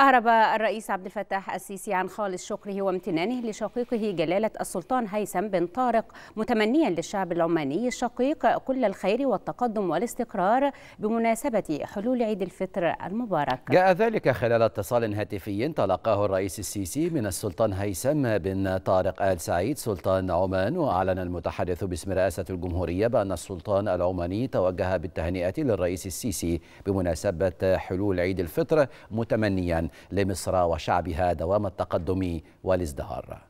أعرب الرئيس عبد الفتاح السيسي عن خالص شكره وامتنانه لشقيقه جلالة السلطان هيثم بن طارق متمنيا للشعب العماني الشقيق كل الخير والتقدم والاستقرار بمناسبة حلول عيد الفطر المبارك جاء ذلك خلال اتصال هاتفي تلقاه الرئيس السيسي من السلطان هيثم بن طارق آل سعيد سلطان عمان وأعلن المتحدث باسم رئاسة الجمهورية بأن السلطان العماني توجه بالتهنئة للرئيس السيسي بمناسبة حلول عيد الفطر متمنيا لمصر وشعبها دوام التقدم والازدهار